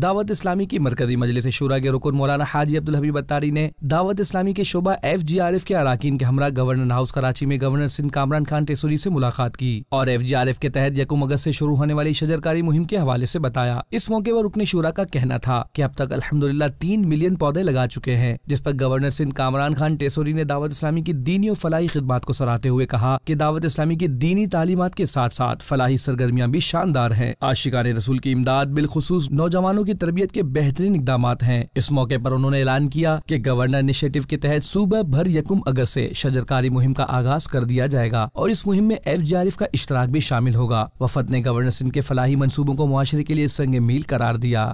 दावत इस्लामी की मरकजी मजलिस शुरा के रुकन मौलाना हाजी अब्दुल हबीब अतारी ने दावत इस्लामी के शोबा एफ जी आर एफ के अरकान के हमरा गवर्नर हाउस कराची में गवर्नर सिंध कामरान खान टेसोरी से मुलाकात की और एफ जी आर एफ के तहत यकुम अगस्त से शुरू होने वाली शजरकारी मुहिम के हवाले से बताया इस मौके पर रुकने शुरा का कहना था कि अब तक अल्हम्दुलिल्लाह तीन मिलियन पौधे लगा चुके हैं जिस पर गवर्नर सिंध कामरान खान टेसोरी ने दावत इस्लामी की दीनी और फलाही खिदमत को सराहते हुए कहा की दावत इस्लामी की दीनी तालीमत के साथ साथ फलाही सरगर्मियाँ भी शानदार है आशिकार रसूल की इमदाद बिलखसूस नौजवानों की तरबियत के बेहतरीन इकदाम हैं इस मौके पर उन्होंने ऐलान किया कि गवर्नर इनिशिएटिव के तहत सूबह भर यकुम अगस्त से शजरकारी मुहिम का आगाज कर दिया जाएगा और इस मुहिम में एफ का इश्तराक भी शामिल होगा वफद ने गवर्नर सिंह के फलाही मनसूबों को मुआरे के लिए संग मील करार दिया